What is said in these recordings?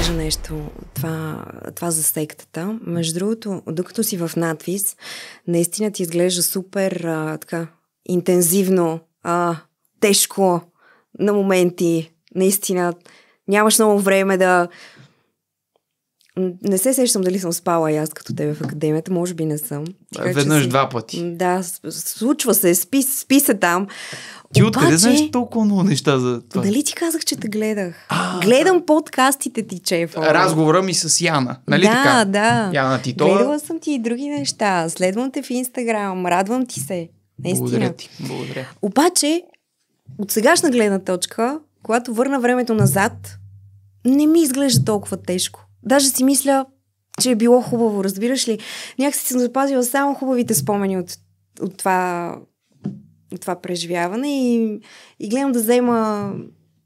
кажа нещо. Това, това за сектата. Между другото, докато си в надвис, наистина ти изглежда супер а, така, интензивно, а, тежко на моменти. Наистина нямаш много време да не се сещам дали съм спала и аз като тебе в академията, може би не съм. Така, Веднъж си... два пъти. Да, случва се, спи, спи се там. Ти Обаче... откъде знаеш толкова много неща за това? Дали ти казах, че те гледах? А, Гледам подкастите ти, Чефо. Разговора ми с Яна, нали да, така? Да, Яна Титова. Гледала съм ти и други неща. Следвам те в Инстаграм, радвам ти се. Наистина. Благодаря ти, благодаря. Обаче, от сегашна гледна точка, когато върна времето назад, не ми изглежда толкова тежко. Даже си мисля, че е било хубаво, разбираш ли? Някакси съм запазила само хубавите спомени от, от, това, от това преживяване и, и гледам да взема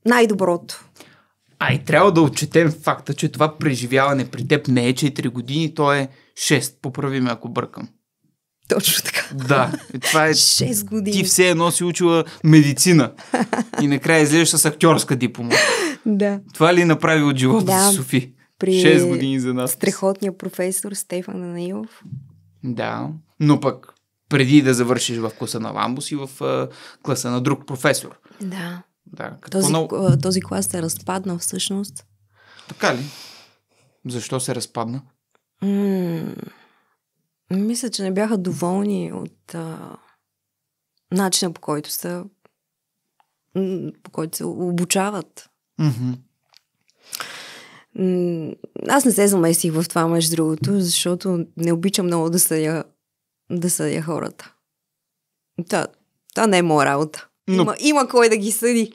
най-доброто. А и трябва да отчетем факта, че това преживяване при теб не е 4 години, то е 6. Поправи ме, ако бъркам. Точно така. Да, това е... 6 години. Ти все едно си учила медицина и накрая излезеш с актьорска диплома. да. Това ли направи от живота да. си, Софи? при 6 години за нас. страхотния професор Стефан Анаилов. Да, но пък преди да завършиш в класа на Ламбус и в а, класа на друг професор. Да. да този, много... този клас се разпадна всъщност. Така ли? Защо се разпадна? М- мисля, че не бяха доволни от а, начина по който са по който се обучават. Mm-hmm. Аз не се заместих в това, между другото, защото не обичам много да съдя, да съдя хората. Та, та не е моя работа. Но... Има, има кой да ги съди.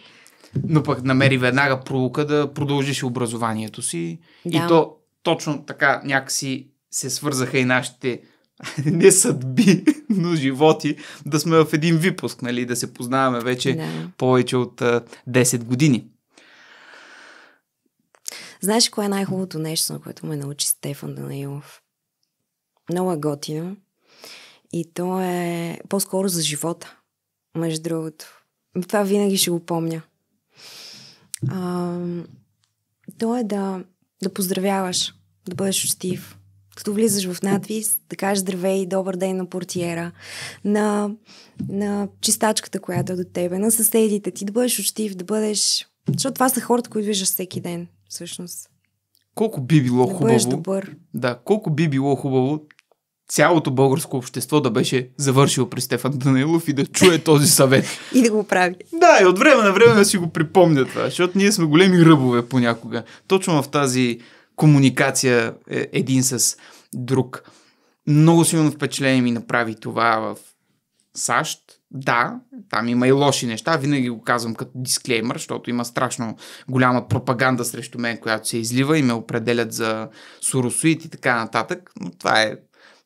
Но пък намери веднага пролука да продължиш образованието си. Да. И то точно така някакси се свързаха и нашите не съдби, но животи, да сме в един випуск, нали, да се познаваме вече да. повече от а, 10 години. Знаеш, кое е най-хубавото нещо, на което ме научи Стефан Данаилов? Много е готино. И то е по-скоро за живота, между другото. това винаги ще го помня. А, то е да, да поздравяваш, да бъдеш учтив. Като влизаш в надвис, да кажеш здравей, добър ден на портиера, на, на чистачката, която е до тебе, на съседите ти, да бъдеш учтив, да бъдеш... Защото това са хората, които виждаш всеки ден всъщност. Колко би било да хубаво. Добър. Да, колко би било хубаво цялото българско общество да беше завършило при Стефан Данилов и да чуе този съвет. и да го прави. Да, и от време на време да си го припомня това, защото ние сме големи ръбове понякога. Точно в тази комуникация е един с друг. Много силно впечатление ми направи това в САЩ, да, там има и лоши неща, винаги го казвам като дисклеймър, защото има страшно голяма пропаганда срещу мен, която се излива и ме определят за суросуит и така нататък, но това е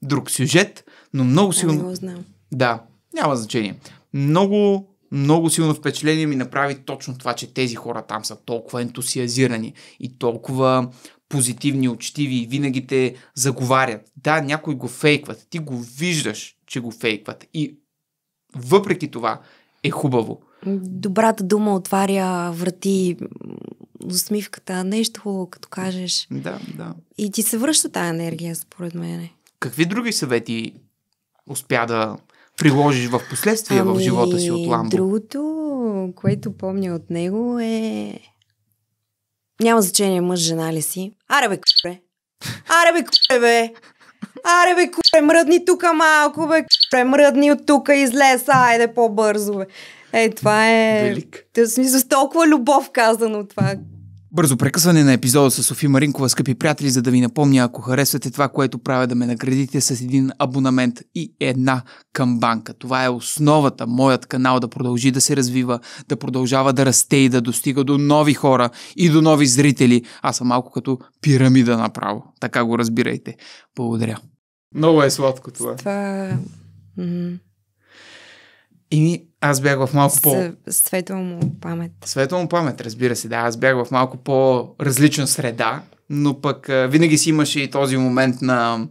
друг сюжет, но много силно... Не го знам. Да, няма значение. Много много силно впечатление ми направи точно това, че тези хора там са толкова ентусиазирани и толкова позитивни, учтиви и винаги те заговарят. Да, някой го фейкват. Ти го виждаш, че го фейкват. И въпреки това е хубаво. Добрата дума отваря врати, усмивката, нещо хубаво, като кажеш. Да, да. И ти се връща тази енергия, според мен. Какви други съвети успя да приложиш в последствие ами, в живота си от Ламбо? Другото, което помня от него е... Няма значение мъж, жена ли си. Аре бе, купе! Аре бе, купе бе! Аре бе, куре, мръдни тука малко, бе, куре, мръдни от тук, излез, айде по-бързо, бе. Е, това е... Велик. В смисъл, толкова любов казано това. Бързо прекъсване на епизода с Софи Маринкова, скъпи приятели, за да ви напомня, ако харесвате това, което правя, да ме наградите с един абонамент и една камбанка. Това е основата, моят канал да продължи да се развива, да продължава да расте и да достига до нови хора и до нови зрители. Аз съм малко като пирамида направо. Така го разбирайте. Благодаря. Много е сладко това. Това... Mm-hmm. И аз бях в малко по... Светла му памет. Светла му памет, разбира се, да. Аз бях в малко по-различна среда, но пък а, винаги си имаше и този момент на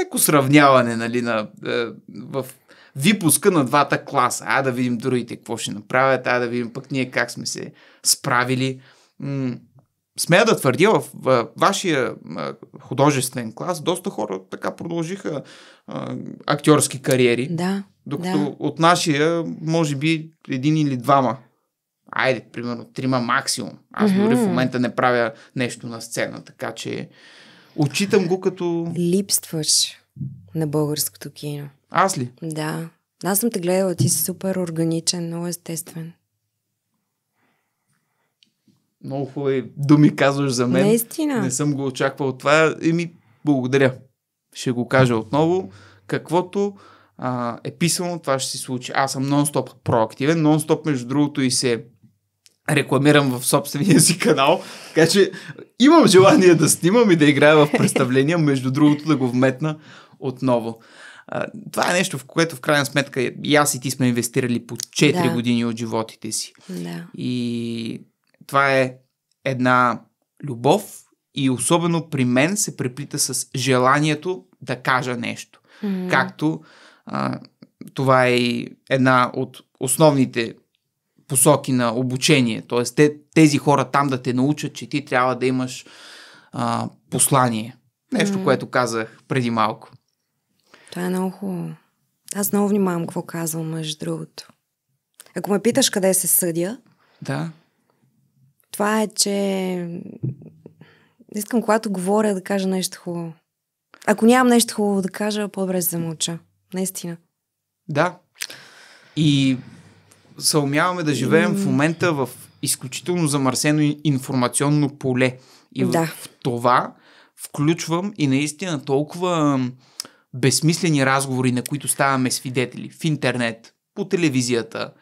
леко сравняване, нали, на, а, в випуска на двата класа. А да видим другите какво ще направят, а да видим пък ние как сме се справили. М- смея да твърдя, в, в вашия художествен клас доста хора така продължиха а, актьорски кариери. Да. Докато да. от нашия, може би, един или двама. Айде, примерно, трима максимум. Аз mm-hmm. дори в момента не правя нещо на сцена, така че отчитам го като... Липстваш на българското кино. Аз ли? Да. Аз съм те гледала, ти си супер органичен, много естествен много хубави думи казваш за мен. Наистина. Не съм го очаквал това. И ми благодаря. Ще го кажа отново. Каквото а, е писано, това ще се случи. Аз съм нон-стоп проактивен. Нон-стоп, между другото, и се рекламирам в собствения си канал. Така че имам желание да снимам и да играя в представления, между другото да го вметна отново. А, това е нещо, в което в крайна сметка и аз и ти сме инвестирали по 4 да. години от животите си. Да. И това е една любов и особено при мен се преплита с желанието да кажа нещо. Mm-hmm. Както а, това е една от основните посоки на обучение. Тоест, те, тези хора там да те научат, че ти трябва да имаш а, послание. Нещо, mm-hmm. което казах преди малко. Това е много хубаво. Аз много внимавам какво казвам, между другото. Ако ме питаш къде се съдя, да това е, че искам, когато говоря, да кажа нещо хубаво. Ако нямам нещо хубаво да кажа, по-добре се замълча. Наистина. Да. И съумяваме да живеем mm. в момента в изключително замърсено информационно поле. И да. в това включвам и наистина толкова безсмислени разговори, на които ставаме свидетели в интернет, по телевизията,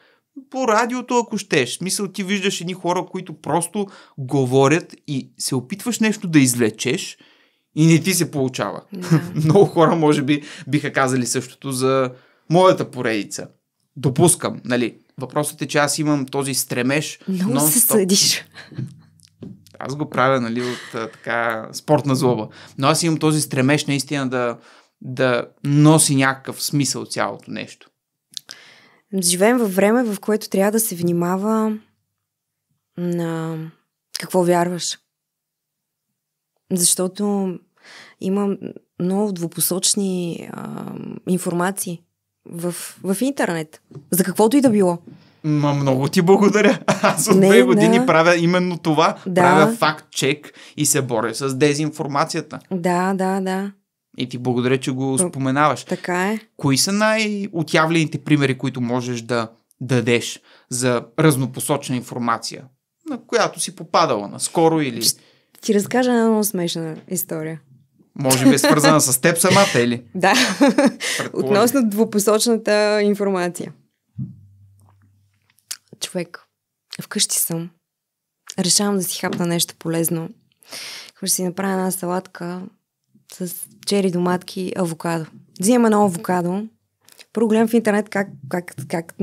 по радиото, ако щеш. Смисъл, ти виждаш едни хора, които просто говорят и се опитваш нещо да излечеш и не ти се получава. Да. Много хора, може би, биха казали същото за моята поредица. Допускам, нали? Въпросът е, че аз имам този стремеж. Много се съдиш. Аз го правя, нали, от а, така спортна злоба. Но аз имам този стремеж наистина да, да носи някакъв смисъл цялото нещо. Живеем във време, в което трябва да се внимава на какво вярваш. Защото има много двупосочни а, информации в, в интернет. За каквото и да било. Ма много ти благодаря. Аз от две години да. правя именно това. Да. Правя факт-чек и се боря с дезинформацията. Да, да, да. И ти благодаря, че го споменаваш. Така е. Кои са най-отявлените примери, които можеш да дадеш за разнопосочна информация, на която си попадала наскоро или... Ще ти разкажа една много смешна история. Може би е свързана с теб самата, или? Е да. Относно двупосочната информация. Човек, вкъщи съм. Решавам да си хапна нещо полезно. Ще си направя една салатка, с чери доматки, авокадо. Взимам едно авокадо, първо гледам в интернет как, как, как,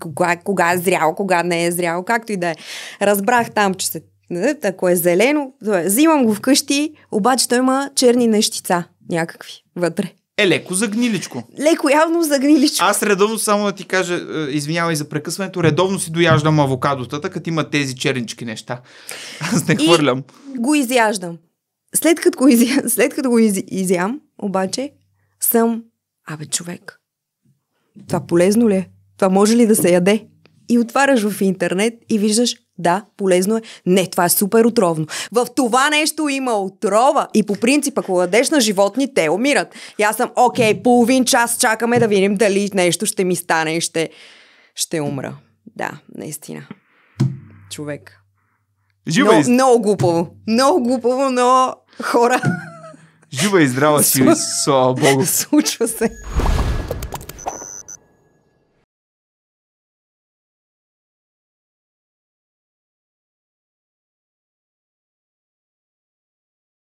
кога, кога е зряло, кога не е зряло, както и да е. Разбрах там, че се, ако е зелено, е. взимам го вкъщи, обаче той има черни нещица някакви вътре. Е, леко загниличко. Леко явно загниличко. Аз редовно, само да ти кажа, е, извинявай за прекъсването, редовно си дояждам авокадотата, като има тези чернички неща. Аз не хвърлям. И го изяждам. След като го, изя... след като го из... изям, обаче, съм, абе човек, това полезно ли е? Това може ли да се яде? И отваряш в интернет и виждаш, да, полезно е. Не, това е супер отровно. В това нещо има отрова. И по принцип, ако ладеш на животни, те умират. И аз съм, окей, половин час чакаме да видим дали нещо ще ми стане и ще, ще умра. Да, наистина. Човек. Жива но, и... Много глупаво. Много глупаво, но хора... Жива и здрава си, слава богу. Случва се.